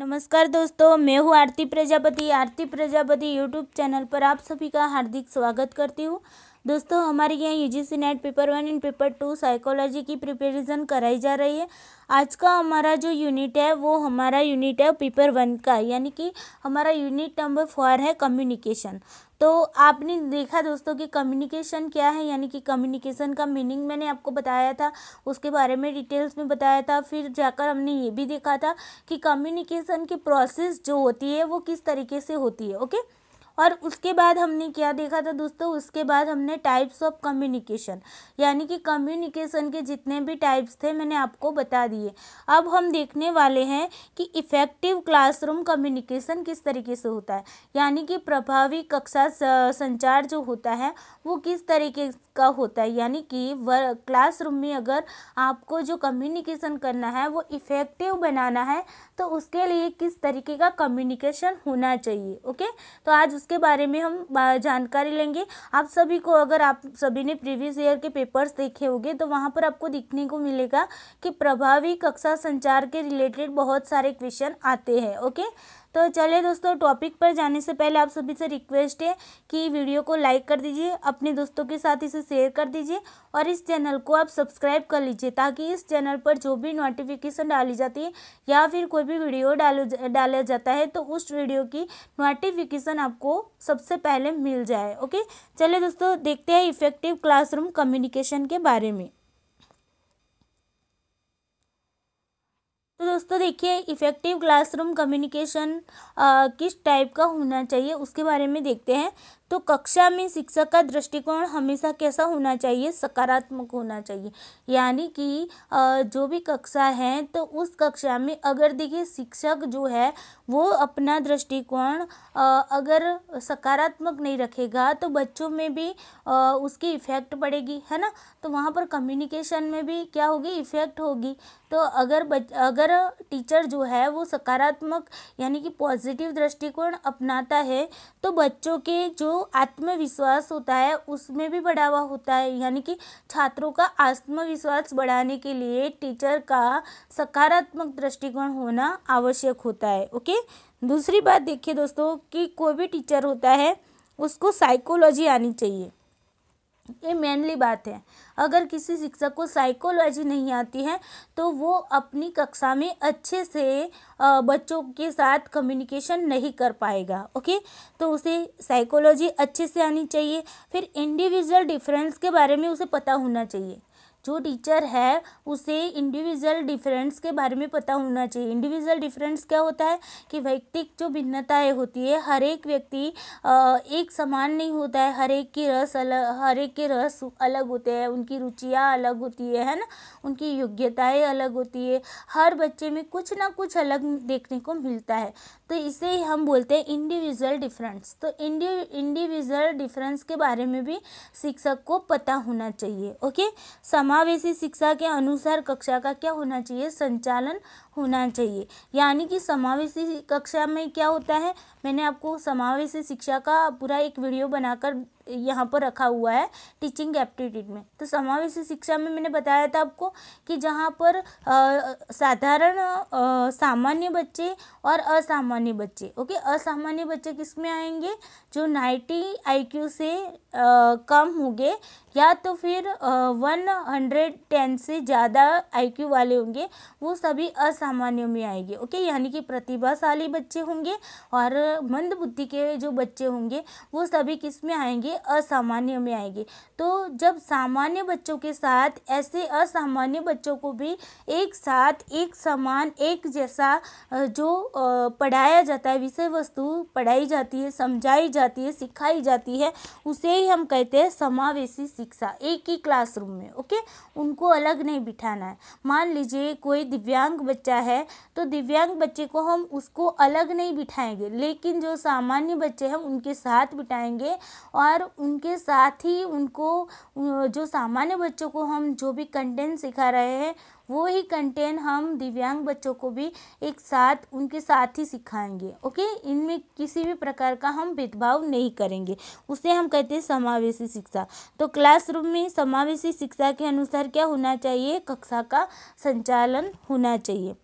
नमस्कार दोस्तों मैं हूँ आरती प्रजापति आरती प्रजापति यूट्यूब चैनल पर आप सभी का हार्दिक स्वागत करती हूँ दोस्तों हमारे यहाँ U G NET paper one and paper two psychology की प्रिपरेशन कराई जा रही है आज का हमारा जो यूनिट है वो हमारा यूनिट है पेपर वन का यानी कि हमारा यूनिट नंबर फोर है कम्युनिकेशन तो आपने देखा दोस्तों कि कम्युनिकेशन क्या है यानी कि कम्युनिकेशन का मीनिंग मैंने आपको बताया था उसके बारे में डिटेल्स में बताया था फिर जाकर हमने ये भी देखा था कि कम्युनिकेशन की प्रोसेस जो होती है वो किस तरीके से होती है ओके और उसके बाद हमने क्या देखा था दोस्तों उसके बाद हमने टाइप्स ऑफ कम्युनिकेशन यानी कि कम्युनिकेशन के जितने भी टाइप्स थे मैंने आपको बता दिए अब हम देखने वाले हैं कि इफ़ेक्टिव क्लासरूम कम्युनिकेशन किस तरीके से होता है यानी कि प्रभावी कक्षा संचार जो होता है वो किस तरीके का होता है यानी कि क्लासरूम में अगर आपको जो कम्युनिकेशन करना है वो इफ़ेक्टिव बनाना है तो उसके लिए किस तरीके का कम्युनिकेशन होना चाहिए ओके तो आज उस इसके बारे में हम जानकारी लेंगे आप सभी को अगर आप सभी ने प्रीवियस ईयर के पेपर्स देखे होंगे तो वहाँ पर आपको दिखने को मिलेगा कि प्रभावी कक्षा संचार के रिलेटेड बहुत सारे क्वेश्चन आते हैं ओके तो चले दोस्तों टॉपिक पर जाने से पहले आप सभी से रिक्वेस्ट है कि वीडियो को लाइक कर दीजिए अपने दोस्तों के साथ इसे शेयर कर दीजिए और इस चैनल को आप सब्सक्राइब कर लीजिए ताकि इस चैनल पर जो भी नोटिफिकेशन डाली जाती है या फिर कोई भी वीडियो डालो डाला जाता है तो उस वीडियो की नोटिफिकेशन आपको सबसे पहले मिल जाए ओके चलिए दोस्तों देखते हैं इफेक्टिव क्लासरूम कम्युनिकेशन के बारे में तो दोस्तों देखिए इफ़ेक्टिव क्लासरूम कम्युनिकेशन किस टाइप का होना चाहिए उसके बारे में देखते हैं तो कक्षा में शिक्षक का दृष्टिकोण हमेशा कैसा होना चाहिए सकारात्मक होना चाहिए यानी कि जो भी कक्षा है तो उस कक्षा में अगर देखिए शिक्षक जो है वो अपना दृष्टिकोण अगर सकारात्मक नहीं रखेगा तो बच्चों में भी उसकी इफ़ेक्ट पड़ेगी है ना तो वहाँ पर कम्युनिकेशन में भी क्या होगी इफ़ेक्ट होगी तो अगर बच अगर टीचर जो है वो सकारात्मक यानी कि पॉजिटिव दृष्टिकोण अपनाता है तो बच्चों के जो आत्मविश्वास होता है उसमें भी बढ़ावा होता है यानी कि छात्रों का आत्मविश्वास बढ़ाने के लिए टीचर का सकारात्मक दृष्टिकोण होना आवश्यक होता है ओके दूसरी बात देखिए दोस्तों कि कोई भी टीचर होता है उसको साइकोलॉजी आनी चाहिए ये मेनली बात है अगर किसी शिक्षक को साइकोलॉजी नहीं आती है तो वो अपनी कक्षा में अच्छे से बच्चों के साथ कम्युनिकेशन नहीं कर पाएगा ओके तो उसे साइकोलॉजी अच्छे से आनी चाहिए फिर इंडिविजुअल डिफरेंस के बारे में उसे पता होना चाहिए जो टीचर है उसे इंडिविजुअल डिफरेंस के बारे में पता होना चाहिए इंडिविजुअल डिफरेंस क्या होता है कि व्यक्तिक जो भिन्नताएं होती है हर एक व्यक्ति एक समान नहीं होता है हर एक की रस अलग हर एक के रस अलग होते हैं उनकी रुचियाँ अलग होती है है ना उनकी योग्यताएँ अलग होती है हर बच्चे में कुछ ना कुछ अलग देखने को मिलता है तो इसे हम बोलते हैं इंडिविजुअल डिफरेंस तो इंडिविजुअल डिफरेंस के बारे में भी शिक्षक को पता होना चाहिए ओके समान समावेशी शिक्षा के अनुसार कक्षा का क्या होना चाहिए संचालन होना चाहिए यानी कि समावेशी कक्षा में क्या होता है मैंने आपको समावेशी शिक्षा का पूरा एक वीडियो बनाकर यहाँ पर रखा हुआ है टीचिंग एप्टीट्यूड में तो समावेशी शिक्षा में मैंने बताया था आपको कि जहाँ पर साधारण सामान्य बच्चे और असामान्य बच्चे ओके असामान्य बच्चे किस में आएंगे जो नाइन्टी आई से आ, कम होंगे या तो फिर वन हंड्रेड टेन से ज़्यादा आई वाले होंगे वो सभी असाम सामान्य में आएगी ओके यानी कि प्रतिभाशाली बच्चे होंगे और मंद बुद्धि के जो बच्चे होंगे वो सभी किस में आएंगे असामान्य में आएंगे तो जब सामान्य बच्चों के साथ ऐसे असामान्य बच्चों को भी एक साथ एक समान एक जैसा जो पढ़ाया जाता है विषय वस्तु पढ़ाई जाती है समझाई जाती है सिखाई जाती है उसे ही हम कहते हैं समावेशी शिक्षा एक ही क्लासरूम में ओके उनको अलग नहीं बिठाना है मान लीजिए कोई दिव्यांग बच्चा है तो दिव्यांग बच्चे को हम उसको अलग नहीं बिठाएंगे लेकिन जो सामान्य बच्चे हैं उनके साथ बिठाएंगे और उनके साथ ही उनको जो सामान्य बच्चों को हम जो भी कंटेंट सिखा रहे हैं वो ही कंटेंट हम दिव्यांग बच्चों को भी एक साथ उनके साथ ही सिखाएंगे ओके इनमें किसी भी प्रकार का हम भेदभाव नहीं करेंगे उसे हम कहते हैं समावेशी शिक्षा तो क्लासरूम में समावेशी शिक्षा के अनुसार क्या होना चाहिए कक्षा का संचालन होना चाहिए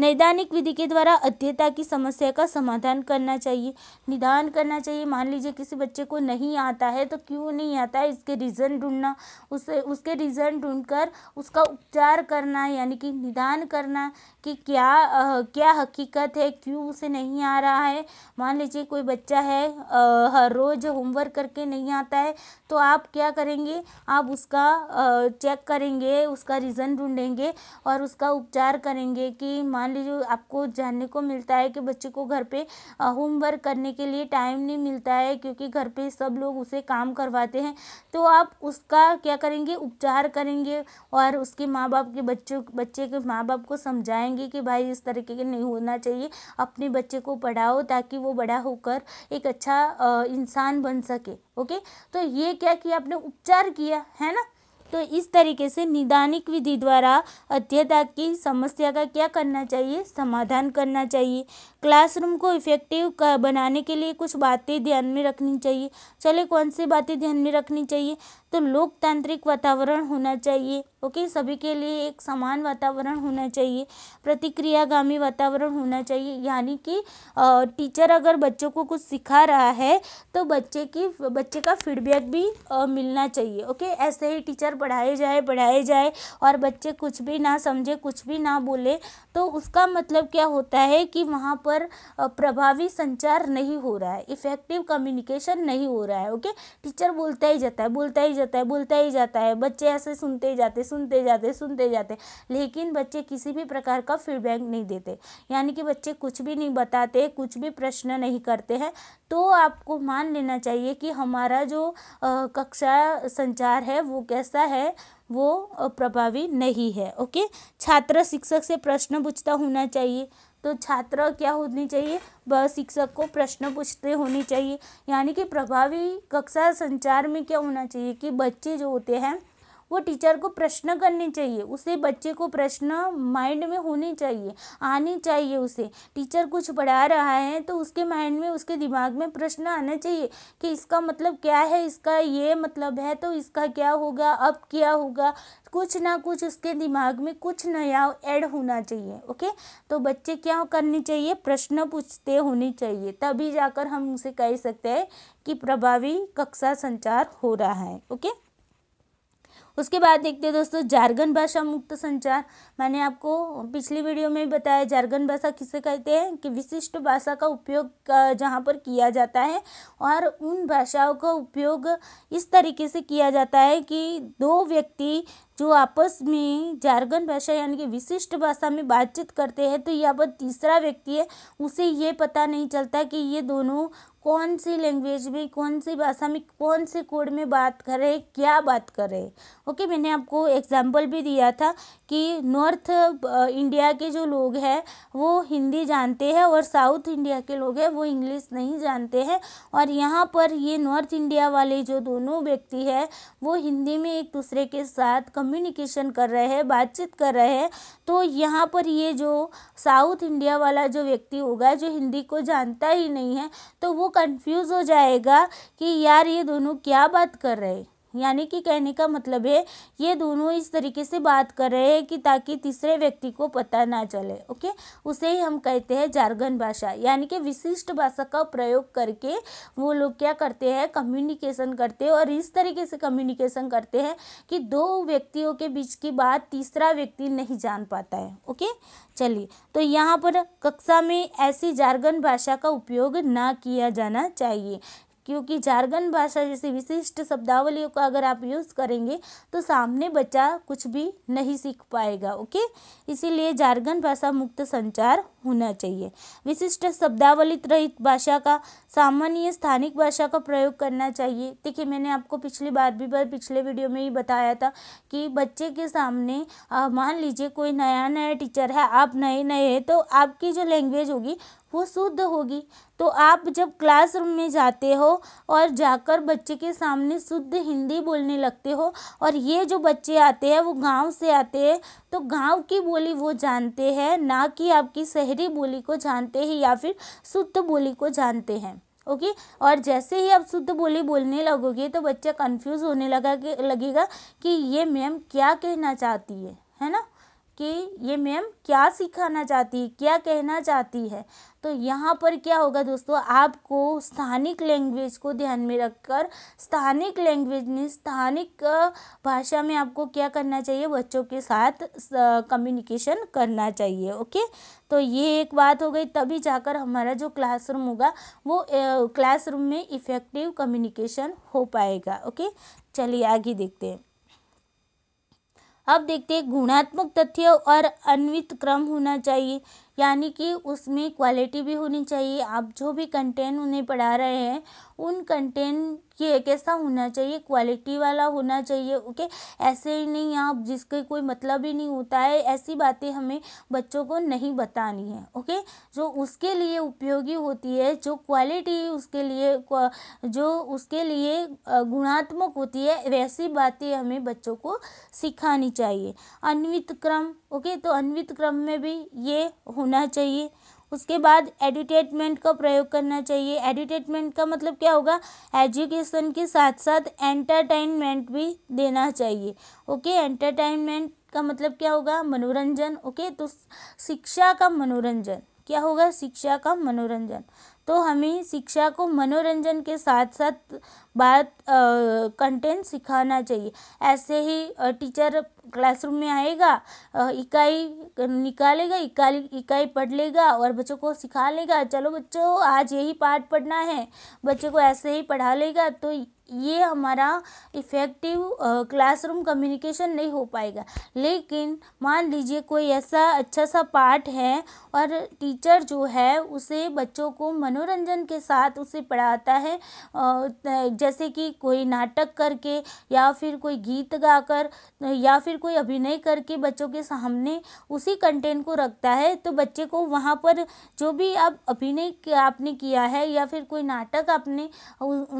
नैदानिक विधि के द्वारा अध्ययता की समस्या का समाधान करना चाहिए निदान करना चाहिए मान लीजिए किसी बच्चे को नहीं आता है तो क्यों नहीं आता है इसके रीज़न ढूंढना उसे उसके रीज़न ढूंढकर उसका उपचार करना यानी कि निदान करना कि क्या आ, क्या हकीकत है क्यों उसे नहीं आ रहा है मान लीजिए कोई बच्चा है आ, हर रोज़ होमवर्क करके नहीं आता है तो आप क्या करेंगे आप उसका आ, चेक करेंगे उसका रीज़न ढूँढेंगे और उसका उपचार करेंगे कि मान मान लीजिए आपको जानने को मिलता है कि बच्चे को घर पे होमवर्क करने के लिए टाइम नहीं मिलता है क्योंकि घर पे सब लोग उसे काम करवाते हैं तो आप उसका क्या करेंगे उपचार करेंगे और उसके माँ बाप के बच्चों बच्चे के माँ बाप को समझाएंगे कि भाई इस तरीके के नहीं होना चाहिए अपने बच्चे को पढ़ाओ ताकि वो बड़ा होकर एक अच्छा इंसान बन सके ओके तो ये क्या किया आपने उपचार किया है ना तो इस तरीके से निदानिक विधि द्वारा अध्यता की समस्या का क्या करना चाहिए समाधान करना चाहिए क्लासरूम को इफेक्टिव बनाने के लिए कुछ बातें ध्यान में रखनी चाहिए चले कौन सी बातें ध्यान में रखनी चाहिए तो लोकतांत्रिक वातावरण होना चाहिए ओके सभी के लिए एक समान वातावरण होना चाहिए प्रतिक्रियागामी वातावरण होना चाहिए यानी कि टीचर अगर बच्चों को कुछ सिखा रहा है तो बच्चे की बच्चे का फीडबैक भी आ, मिलना चाहिए ओके ऐसे ही टीचर पढ़ाए जाए पढ़ाए जाए और बच्चे कुछ भी ना समझे कुछ भी ना बोले तो उसका मतलब क्या होता है कि वहाँ पर प्रभावी संचार नहीं हो रहा है इफ़ेक्टिव कम्युनिकेशन नहीं हो रहा है ओके टीचर बोलता ही जाता है बोलता ही जाता है बोलता ही जाता है बच्चे ऐसे सुनते ही जाते सुनते जाते सुनते जाते लेकिन बच्चे किसी भी प्रकार का फीडबैक नहीं देते यानी कि बच्चे कुछ भी नहीं बताते कुछ भी प्रश्न नहीं करते हैं तो आपको मान लेना चाहिए कि हमारा जो कक्षा संचार है वो कैसा है वो प्रभावी नहीं है ओके छात्र शिक्षक से प्रश्न पूछता होना चाहिए तो छात्र क्या होनी चाहिए वह शिक्षक को प्रश्न पूछते होने चाहिए यानी कि प्रभावी कक्षा संचार में क्या होना चाहिए कि बच्चे जो होते हैं वो टीचर को प्रश्न करने चाहिए उसे बच्चे को प्रश्न माइंड में होने चाहिए आने चाहिए उसे टीचर कुछ पढ़ा रहा है तो उसके माइंड में उसके दिमाग में प्रश्न आना चाहिए कि इसका मतलब क्या है इसका ये मतलब है तो इसका क्या होगा अब क्या होगा कुछ ना कुछ उसके दिमाग में कुछ नया ऐड होना चाहिए ओके तो बच्चे क्या करने चाहिए प्रश्न पूछते होने चाहिए तभी जाकर हम उसे कह सकते हैं कि प्रभावी कक्षा संचार हो रहा है ओके उसके बाद देखते हैं दोस्तों जारगन भाषा मुक्त संचार मैंने आपको पिछली वीडियो में बताया जारगन भाषा किसे कहते हैं कि विशिष्ट भाषा का उपयोग जहाँ पर किया जाता है और उन भाषाओं का उपयोग इस तरीके से किया जाता है कि दो व्यक्ति जो आपस में जारगन भाषा यानी कि विशिष्ट भाषा में बातचीत करते हैं तो यहाँ पर तीसरा व्यक्ति है उसे ये पता नहीं चलता कि ये दोनों कौन सी लैंग्वेज में कौन सी भाषा में कौन से कोड में बात कर रहे क्या बात कर रहे ओके मैंने आपको एग्जाम्पल भी दिया था कि नॉर्थ इंडिया uh, के जो लोग हैं वो हिंदी जानते हैं और साउथ इंडिया के लोग हैं वो इंग्लिश नहीं जानते हैं और यहाँ पर ये नॉर्थ इंडिया वाले जो दोनों व्यक्ति हैं वो हिंदी में एक दूसरे के साथ कम्युनिकेशन कर रहे हैं बातचीत कर रहे हैं तो यहाँ पर ये जो साउथ इंडिया वाला जो व्यक्ति होगा जो हिंदी को जानता ही नहीं है तो वो कंफ्यूज हो जाएगा कि यार ये दोनों क्या बात कर रहे हैं यानी कि कहने का मतलब है ये दोनों इस तरीके से बात कर रहे हैं कि ताकि तीसरे व्यक्ति को पता ना चले ओके उसे ही हम कहते हैं जार्गन भाषा यानी कि विशिष्ट भाषा का प्रयोग करके वो लोग क्या करते हैं कम्युनिकेशन करते हैं और इस तरीके से कम्युनिकेशन करते हैं कि दो व्यक्तियों के बीच की बात तीसरा व्यक्ति नहीं जान पाता है ओके चलिए तो यहाँ पर कक्षा में ऐसी जार्गन भाषा का उपयोग ना किया जाना चाहिए क्योंकि झारखंड भाषा जैसी विशिष्ट शब्दावलियों का अगर आप यूज़ करेंगे तो सामने बच्चा कुछ भी नहीं सीख पाएगा ओके इसीलिए झारखंड भाषा मुक्त संचार होना चाहिए विशिष्ट शब्दावली रहित भाषा का सामान्य स्थानिक भाषा का प्रयोग करना चाहिए देखिए मैंने आपको पिछली बार भी बार पिछले वीडियो में ही बताया था कि बच्चे के सामने मान लीजिए कोई नया नया टीचर है आप नए नए हैं तो आपकी जो लैंग्वेज होगी वो शुद्ध होगी तो आप जब क्लासरूम में जाते हो और जाकर बच्चे के सामने शुद्ध हिंदी बोलने लगते हो और ये जो बच्चे आते हैं वो गांव से आते हैं तो गांव की बोली वो जानते हैं ना कि आपकी शहरी बोली को जानते हैं या फिर शुद्ध बोली को जानते हैं ओके और जैसे ही आप शुद्ध बोली बोलने लगोगे तो बच्चा कन्फ्यूज़ होने लगा कि लगेगा कि ये मैम क्या कहना चाहती है है ना कि ये मैम क्या सिखाना चाहती है क्या कहना चाहती है तो यहाँ पर क्या होगा दोस्तों आपको स्थानिक लैंग्वेज को ध्यान में रखकर स्थानिक लैंग्वेज में स्थानिक भाषा में आपको क्या करना चाहिए बच्चों के साथ कम्युनिकेशन करना चाहिए ओके तो ये एक बात हो गई तभी जाकर हमारा जो क्लासरूम होगा वो क्लासरूम में इफ़ेक्टिव कम्युनिकेशन हो पाएगा ओके चलिए आगे देखते हैं अब देखते हैं गुणात्मक तथ्य और अन्वित क्रम होना चाहिए यानी कि उसमें क्वालिटी भी होनी चाहिए आप जो भी कंटेंट उन्हें पढ़ा रहे हैं उन कंटेंट के कैसा होना चाहिए क्वालिटी वाला होना चाहिए ओके ऐसे ही नहीं आप जिसके कोई मतलब ही नहीं होता है ऐसी बातें हमें बच्चों को नहीं बतानी है ओके जो उसके लिए उपयोगी होती है जो क्वालिटी उसके लिए जो उसके लिए गुणात्मक होती है वैसी बातें हमें बच्चों को सिखानी चाहिए अन्वित क्रम ओके तो अन्वित क्रम में भी ये होना चाहिए उसके बाद एडिटेटमेंट का प्रयोग करना चाहिए एडिटेटमेंट का मतलब क्या होगा एजुकेशन के साथ साथ एंटरटेनमेंट भी देना चाहिए ओके एंटरटेनमेंट का मतलब क्या होगा मनोरंजन ओके तो शिक्षा का मनोरंजन क्या होगा शिक्षा का मनोरंजन तो हमें शिक्षा को मनोरंजन के साथ साथ बात कंटेंट सिखाना चाहिए ऐसे ही टीचर क्लासरूम में आएगा इकाई निकालेगा इकाई इकाई पढ़ लेगा और बच्चों को सिखा लेगा चलो बच्चों आज यही पाठ पढ़ना है बच्चों को ऐसे ही पढ़ा लेगा तो ये हमारा इफ़ेक्टिव क्लासरूम कम्युनिकेशन नहीं हो पाएगा लेकिन मान लीजिए कोई ऐसा अच्छा सा पार्ट है और टीचर जो है उसे बच्चों को मनोरंजन के साथ उसे पढ़ाता है जैसे कि कोई नाटक करके या फिर कोई गीत गाकर या फिर कोई अभिनय करके बच्चों के सामने उसी कंटेंट को रखता है तो बच्चे को वहाँ पर जो भी आप अभिनय आपने किया है या फिर कोई नाटक आपने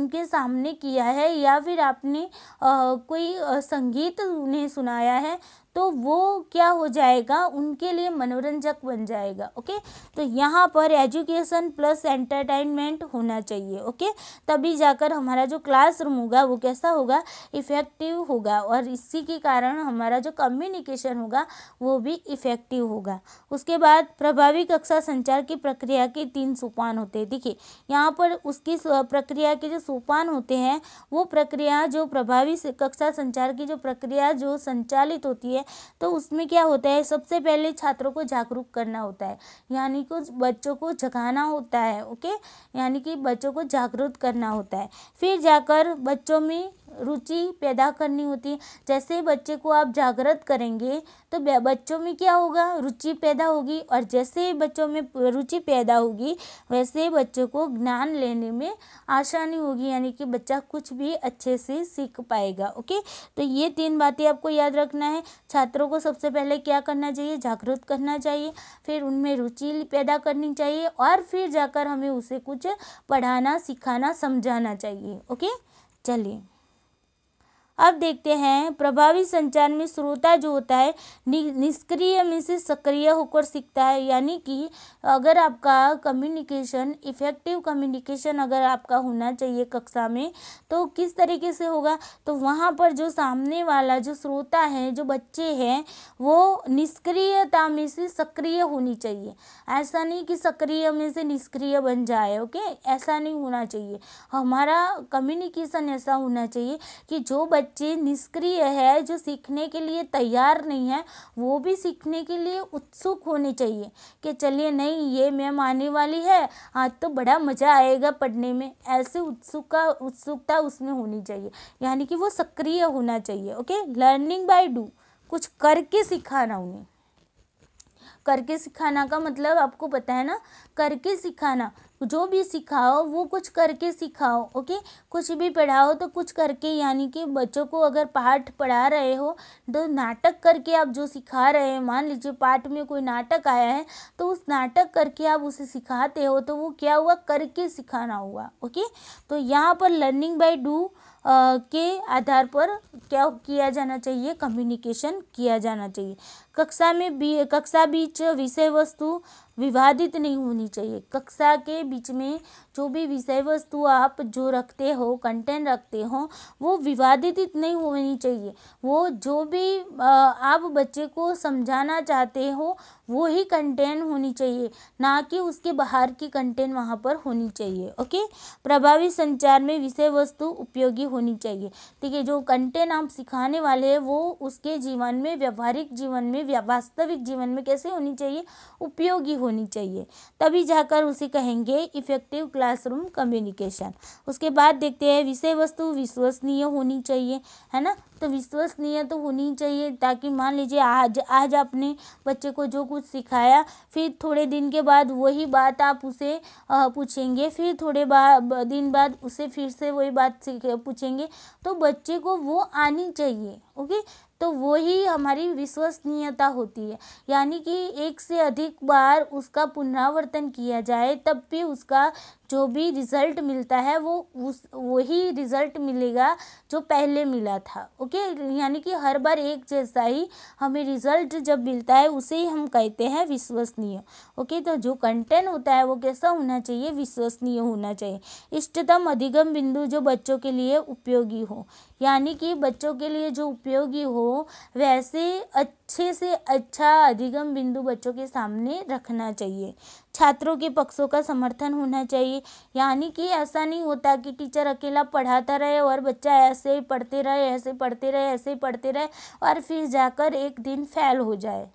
उनके सामने किया है या फिर आपने आ, कोई संगीत उन्हें सुनाया है तो वो क्या हो जाएगा उनके लिए मनोरंजक बन जाएगा ओके तो यहाँ पर एजुकेशन प्लस एंटरटेनमेंट होना चाहिए ओके तभी जाकर हमारा जो क्लासरूम होगा वो कैसा होगा इफ़ेक्टिव होगा और इसी के कारण हमारा जो कम्युनिकेशन होगा वो भी इफ़ेक्टिव होगा उसके बाद प्रभावी कक्षा संचार की प्रक्रिया के तीन सोपान होते हैं देखिए यहाँ पर उसकी प्रक्रिया के जो सोपान होते हैं वो प्रक्रिया जो प्रभावी कक्षा संचार की जो प्रक्रिया जो संचालित होती है है तो उसमें क्या होता है सबसे पहले छात्रों को जागरूक करना होता है यानी कि बच्चों को जगाना होता है ओके यानी कि बच्चों को जागरूक करना होता है फिर जाकर बच्चों में रुचि पैदा करनी होती है जैसे ही बच्चे को आप जागृत करेंगे तो बच्चों में क्या होगा रुचि पैदा होगी और जैसे ही बच्चों में रुचि पैदा होगी वैसे ही बच्चों को ज्ञान लेने में आसानी होगी यानी कि बच्चा कुछ भी अच्छे से सीख पाएगा ओके तो ये तीन बातें आपको याद रखना है छात्रों को सबसे पहले क्या करना चाहिए जागृत करना चाहिए फिर उनमें रुचि पैदा करनी चाहिए और फिर जाकर हमें उसे कुछ पढ़ाना सिखाना समझाना चाहिए ओके चलिए अब देखते हैं प्रभावी संचार में श्रोता जो होता है नि, निष्क्रिय में से सक्रिय होकर सीखता है यानी कि अगर आपका कम्युनिकेशन इफ़ेक्टिव कम्युनिकेशन अगर आपका होना चाहिए कक्षा में तो किस तरीके से होगा तो वहाँ पर जो सामने वाला जो श्रोता है जो बच्चे हैं वो निष्क्रियता में से सक्रिय होनी चाहिए ऐसा नहीं कि सक्रिय में से निष्क्रिय बन जाए ओके ऐसा नहीं होना चाहिए हमारा कम्युनिकेशन ऐसा होना चाहिए कि जो बच्चे बच्चे निष्क्रिय है जो सीखने के लिए तैयार नहीं है वो भी सीखने के लिए उत्सुक होने चाहिए कि चलिए नहीं ये मैम आने वाली है आज तो बड़ा मज़ा आएगा पढ़ने में ऐसे उत्सुका उत्सुकता उसमें होनी चाहिए यानी कि वो सक्रिय होना चाहिए ओके लर्निंग बाय डू कुछ करके सिखाना उन्हें करके सिखाना का मतलब आपको पता है ना करके सिखाना जो भी सिखाओ वो कुछ करके सिखाओ ओके कुछ भी पढ़ाओ तो कुछ करके यानी कि बच्चों को अगर पाठ पढ़ा रहे हो तो नाटक करके आप जो सिखा रहे हैं मान लीजिए पाठ में कोई नाटक आया है तो उस नाटक करके आप उसे सिखाते हो तो वो क्या हुआ करके सिखाना हुआ ओके तो यहाँ पर लर्निंग बाय डू के आधार पर क्या किया जाना चाहिए कम्युनिकेशन किया जाना चाहिए कक्षा में भी कक्षा बीच विषय वस्तु विवादित नहीं होनी चाहिए कक्षा के बीच में जो भी विषय वस्तु आप जो रखते हो कंटेंट रखते हो वो विवादित नहीं होनी चाहिए वो जो भी आप बच्चे को समझाना चाहते हो वो ही कंटेंट होनी चाहिए ना कि उसके बाहर की कंटेंट वहाँ पर होनी चाहिए ओके प्रभावी संचार में विषय वस्तु तो उपयोगी होनी चाहिए ठीक है जो कंटेंट आप सिखाने वाले हैं वो उसके जीवन में व्यवहारिक जीवन में वास्तविक जीवन में कैसे होनी चाहिए उपयोगी होनी चाहिए तभी जाकर उसे कहेंगे इफेक्टिव क्लास क्लासरूम कम्युनिकेशन उसके बाद देखते हैं विषय वस्तु विश्वसनीय होनी चाहिए है ना तो विश्वसनीय तो होनी चाहिए ताकि मान लीजिए आज आज आपने बच्चे को जो कुछ सिखाया फिर थोड़े दिन के बाद वही बात आप उसे पूछेंगे फिर थोड़े बा, दिन बाद उसे फिर से वही बात पूछेंगे तो बच्चे को वो आनी चाहिए ओके तो वही हमारी विश्वसनीयता होती है यानी कि एक से अधिक बार उसका पुनरावर्तन किया जाए तब भी उसका जो भी रिज़ल्ट मिलता है वो उस वही रिज़ल्ट मिलेगा जो पहले मिला था ओके यानी कि हर बार एक जैसा ही हमें रिज़ल्ट जब मिलता है उसे ही हम कहते हैं विश्वसनीय ओके तो जो कंटेंट होता है वो कैसा होना चाहिए विश्वसनीय होना चाहिए इष्टतम अधिगम बिंदु जो बच्चों के लिए उपयोगी हो यानी कि बच्चों के लिए जो उपयोगी हो वैसे अच्छा अच्छे से अच्छा अधिगम बिंदु बच्चों के सामने रखना चाहिए छात्रों के पक्षों का समर्थन होना चाहिए यानी कि ऐसा नहीं होता कि टीचर अकेला पढ़ाता रहे और बच्चा ऐसे ही पढ़ते रहे ऐसे पढ़ते रहे ऐसे ही पढ़ते रहे और फिर जाकर एक दिन फैल हो जाए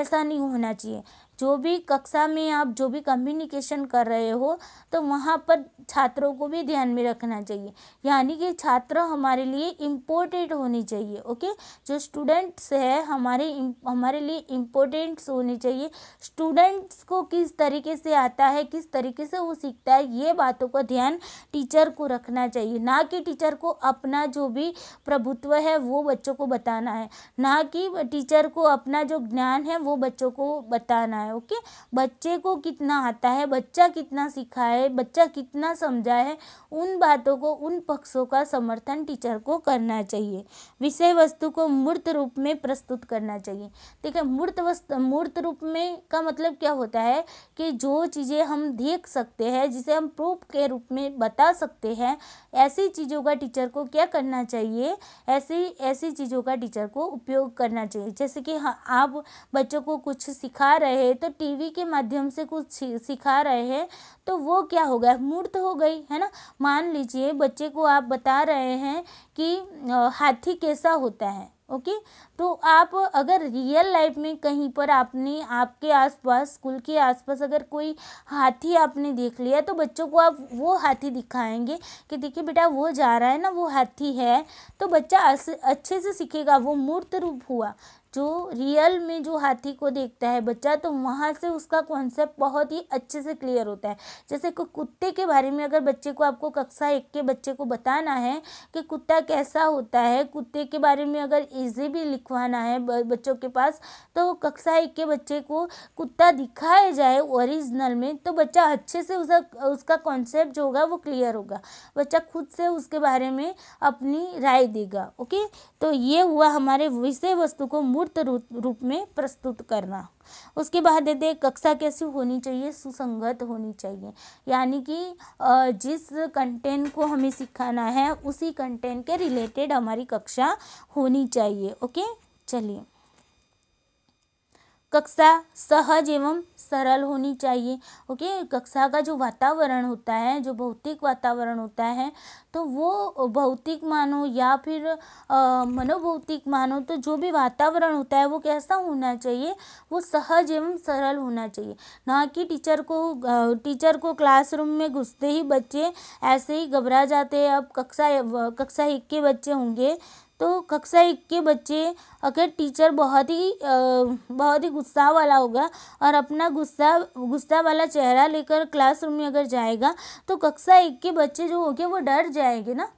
ऐसा नहीं होना चाहिए जो भी कक्षा में आप जो भी कम्युनिकेशन कर रहे हो तो वहाँ पर छात्रों को भी ध्यान में रखना चाहिए यानी कि छात्र हमारे लिए इम्पोर्टेंट होने चाहिए ओके जो स्टूडेंट्स है हमारे हमारे लिए इम्पोर्टेंट्स होने चाहिए स्टूडेंट्स को किस तरीके से आता है किस तरीके से वो सीखता है ये बातों का ध्यान टीचर को रखना चाहिए ना कि टीचर को अपना जो भी प्रभुत्व है वो बच्चों को बताना है ना कि टीचर को अपना जो ज्ञान है वो बच्चों को बताना है है ओके बच्चे को कितना आता है बच्चा कितना सीखा है बच्चा कितना समझा है उन बातों को उन पक्षों का समर्थन टीचर को करना चाहिए विषय वस्तु को मूर्त रूप में प्रस्तुत करना चाहिए ठीक है मूर्त वस्तु मूर्त रूप में का मतलब क्या होता है कि जो चीज़ें हम देख सकते हैं जिसे हम प्रूफ के रूप में बता सकते हैं ऐसी चीज़ों का टीचर को क्या करना चाहिए ऐसी ऐसी चीज़ों का टीचर को उपयोग करना चाहिए जैसे कि हाँ, आप बच्चों को कुछ सिखा रहे तो टीवी के माध्यम से कुछ सिखा रहे हैं तो वो क्या हो गया मूर्त हो गई है ना मान लीजिए बच्चे को आप बता रहे हैं कि हाथी कैसा होता है ओके तो आप अगर रियल लाइफ में कहीं पर आपने आपके आसपास स्कूल के आसपास अगर कोई हाथी आपने देख लिया तो बच्चों को आप वो हाथी दिखाएंगे कि देखिए बेटा वो जा रहा है ना वो हाथी है तो बच्चा अच्छे से सीखेगा वो मूर्त रूप हुआ जो रियल में जो हाथी को देखता है बच्चा तो वहाँ से उसका कॉन्सेप्ट बहुत ही अच्छे से क्लियर होता है जैसे कोई कुत्ते के बारे में अगर बच्चे को आपको कक्षा एक के बच्चे को बताना है कि कुत्ता कैसा होता है कुत्ते के बारे में अगर इजी भी लिखवाना है बच्चों के पास तो कक्षा एक के बच्चे को कुत्ता दिखाया जाए ओरिजिनल में तो बच्चा अच्छे से उसका उसका कॉन्सेप्ट जो होगा वो क्लियर होगा बच्चा खुद से उसके बारे में अपनी राय देगा ओके तो ये हुआ हमारे विषय वस्तु को मूल मूर्त रूप में प्रस्तुत करना उसके बाद देते कक्षा कैसी होनी चाहिए सुसंगत होनी चाहिए यानी कि जिस कंटेंट को हमें सिखाना है उसी कंटेंट के रिलेटेड हमारी कक्षा होनी चाहिए ओके चलिए कक्षा सहज एवं सरल होनी चाहिए ओके कक्षा का जो वातावरण होता है जो भौतिक वातावरण होता है तो वो भौतिक मानो या फिर मनोभौतिक मानो तो जो भी वातावरण होता है वो कैसा होना चाहिए वो सहज एवं सरल होना चाहिए ना कि टीचर को टीचर को क्लासरूम में घुसते ही बच्चे ऐसे ही घबरा जाते हैं अब कक्षा कक्षा एक के बच्चे होंगे तो कक्षा एक के बच्चे अगर टीचर बहुत ही बहुत ही गुस्सा वाला होगा और अपना गुस्सा गुस्सा वाला चेहरा लेकर क्लासरूम में अगर जाएगा तो कक्षा एक के बच्चे जो होंगे वो डर जाएंगे ना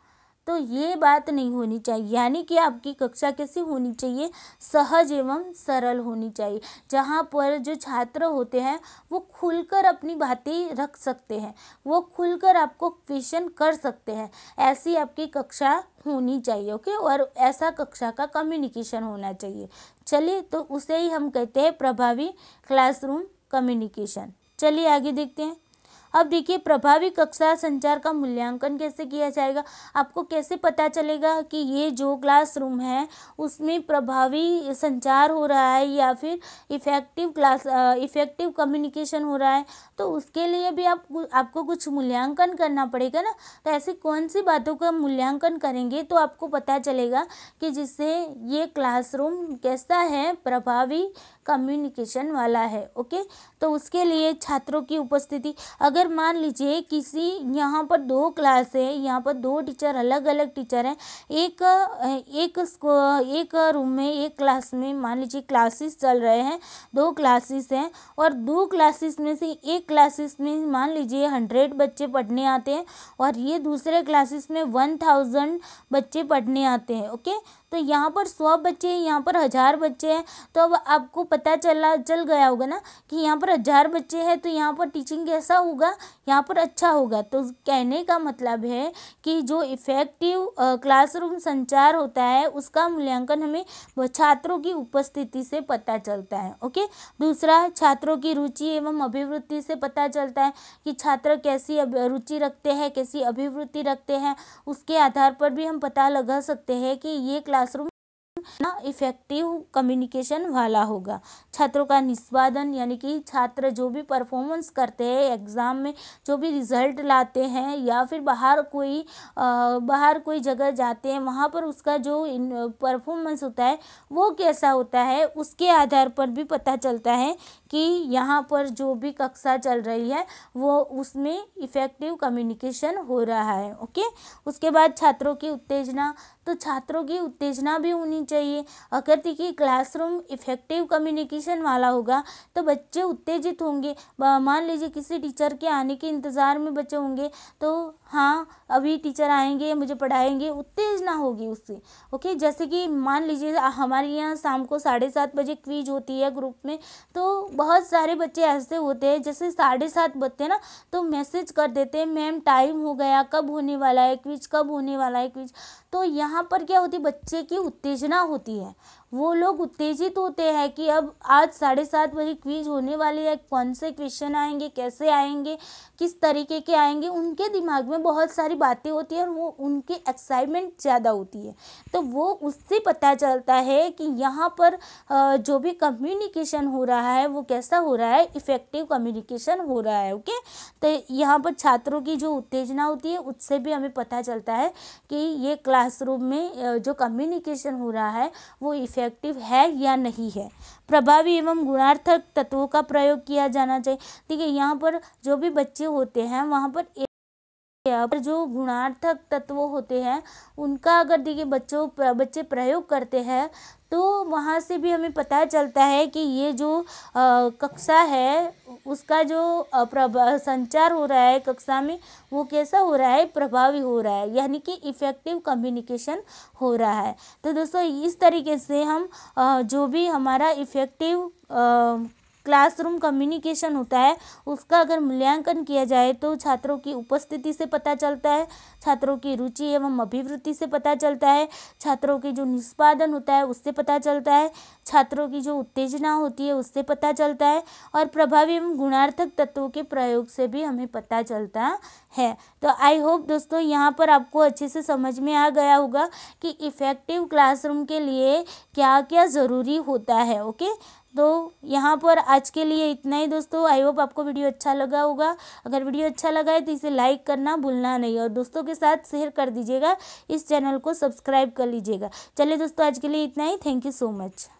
तो ये बात नहीं होनी चाहिए यानी कि आपकी कक्षा कैसी होनी चाहिए सहज एवं सरल होनी चाहिए जहाँ पर जो छात्र होते हैं वो खुलकर अपनी बातें रख सकते हैं वो खुलकर आपको क्वेश्चन कर सकते हैं ऐसी आपकी कक्षा होनी चाहिए ओके और ऐसा कक्षा का कम्युनिकेशन होना चाहिए चलिए तो उसे ही हम कहते हैं प्रभावी क्लासरूम कम्युनिकेशन चलिए आगे देखते हैं अब देखिए प्रभावी कक्षा संचार का मूल्यांकन कैसे किया जाएगा आपको कैसे पता चलेगा कि ये जो क्लासरूम है उसमें प्रभावी संचार हो रहा है या फिर इफेक्टिव क्लास इफेक्टिव कम्युनिकेशन हो रहा है तो उसके लिए भी आप आपको कुछ मूल्यांकन करना पड़ेगा ना तो ऐसी कौन सी बातों का मूल्यांकन करेंगे तो आपको पता चलेगा कि जिससे ये क्लासरूम कैसा है प्रभावी कम्युनिकेशन वाला है ओके तो उसके लिए छात्रों की उपस्थिति अगर अगर मान लीजिए किसी यहाँ पर दो क्लास है यहाँ पर दो टीचर अलग अलग टीचर हैं एक एक एक रूम में एक क्लास में मान लीजिए क्लासेस चल रहे हैं दो क्लासेस हैं और दो क्लासेस में से एक क्लासेस में मान लीजिए हंड्रेड बच्चे पढ़ने आते हैं और ये दूसरे क्लासेस में वन थाउजेंड बच्चे पढ़ने आते हैं ओके तो यहाँ पर सौ बच्चे हैं यहाँ पर हज़ार बच्चे हैं तो अब आपको पता चला चल गया होगा ना कि यहाँ पर हज़ार बच्चे हैं तो यहाँ पर टीचिंग कैसा होगा यहाँ पर अच्छा होगा तो कहने का मतलब है कि जो इफ़ेक्टिव क्लासरूम संचार होता है उसका मूल्यांकन हमें छात्रों की उपस्थिति से पता चलता है ओके दूसरा छात्रों की रुचि एवं अभिवृत्ति से पता चलता है कि छात्र कैसी रुचि रखते हैं कैसी अभिवृत्ति रखते हैं उसके आधार पर भी हम पता लगा सकते हैं कि ये क्लासरूम इफेक्टिव कम्युनिकेशन वाला होगा छात्रों का निष्पादन यानी कि छात्र जो भी परफॉर्मेंस करते हैं एग्ज़ाम में जो भी रिजल्ट लाते हैं या फिर बाहर कोई आ, बाहर कोई जगह जाते हैं वहाँ पर उसका जो परफॉर्मेंस होता है वो कैसा होता है उसके आधार पर भी पता चलता है कि यहाँ पर जो भी कक्षा चल रही है वो उसमें इफ़ेक्टिव कम्युनिकेशन हो रहा है ओके उसके बाद छात्रों की उत्तेजना तो छात्रों की उत्तेजना भी होनी चाहिए अगर देखिए क्लासरूम इफेक्टिव कम्युनिकेशन वाला होगा तो बच्चे उत्तेजित होंगे मान लीजिए किसी टीचर के आने के इंतज़ार में बच्चे होंगे तो हाँ अभी टीचर आएंगे मुझे पढ़ाएंगे उत्तेजना होगी उससे ओके जैसे कि मान लीजिए हमारे यहाँ शाम को साढ़े सात बजे क्वीज होती है ग्रुप में तो बहुत सारे बच्चे ऐसे होते हैं जैसे साढ़े सात बजते ना तो मैसेज कर देते हैं मैम टाइम हो गया कब होने वाला है क्विज कब होने वाला है क्विज तो यहाँ यहाँ पर क्या होती है बच्चे की उत्तेजना होती है वो लोग उत्तेजित होते हैं कि अब आज साढ़े सात बजे क्विज होने वाली है कौन से क्वेश्चन आएंगे कैसे आएंगे किस तरीके के आएंगे उनके दिमाग में बहुत सारी बातें होती हैं और वो उनकी एक्साइटमेंट ज़्यादा होती है तो वो उससे पता चलता है कि यहाँ पर जो भी कम्युनिकेशन हो रहा है वो कैसा हो रहा है इफ़ेक्टिव कम्युनिकेशन हो रहा है ओके तो यहाँ पर छात्रों की जो उत्तेजना होती है उससे भी हमें पता चलता है कि ये क्लासरूम में जो कम्युनिकेशन हो रहा है वो इफेक्टिव है या नहीं है प्रभावी एवं गुणार्थक तत्वों का प्रयोग किया जाना चाहिए ठीक है यहाँ पर जो भी बच्चे होते हैं वहाँ पर पर जो गुणार्थक तत्व होते हैं उनका अगर देखिए बच्चों बच्चे प्रयोग करते हैं तो वहाँ से भी हमें पता चलता है कि ये जो आ, कक्षा है उसका जो संचार हो रहा है कक्षा में वो कैसा हो रहा है प्रभावी हो रहा है यानी कि इफ़ेक्टिव कम्युनिकेशन हो रहा है तो दोस्तों इस तरीके से हम आ, जो भी हमारा इफ़ेक्टिव क्लासरूम कम्युनिकेशन होता है उसका अगर मूल्यांकन किया जाए तो छात्रों की उपस्थिति से पता चलता है छात्रों की रुचि एवं अभिवृत्ति से पता चलता है छात्रों के जो निष्पादन होता है उससे पता चलता है छात्रों की जो उत्तेजना होती है उससे पता चलता है और प्रभावी एवं गुणार्थक तत्वों के प्रयोग से भी हमें पता चलता है तो आई होप दोस्तों यहाँ पर आपको अच्छे से समझ में आ गया होगा कि इफ़ेक्टिव क्लासरूम के लिए क्या क्या ज़रूरी होता है ओके तो यहाँ पर आज के लिए इतना ही दोस्तों आई होप आपको वीडियो अच्छा लगा होगा अगर वीडियो अच्छा लगा है तो इसे लाइक करना भूलना नहीं और दोस्तों के साथ शेयर कर दीजिएगा इस चैनल को सब्सक्राइब कर लीजिएगा चलिए दोस्तों आज के लिए इतना ही थैंक यू सो मच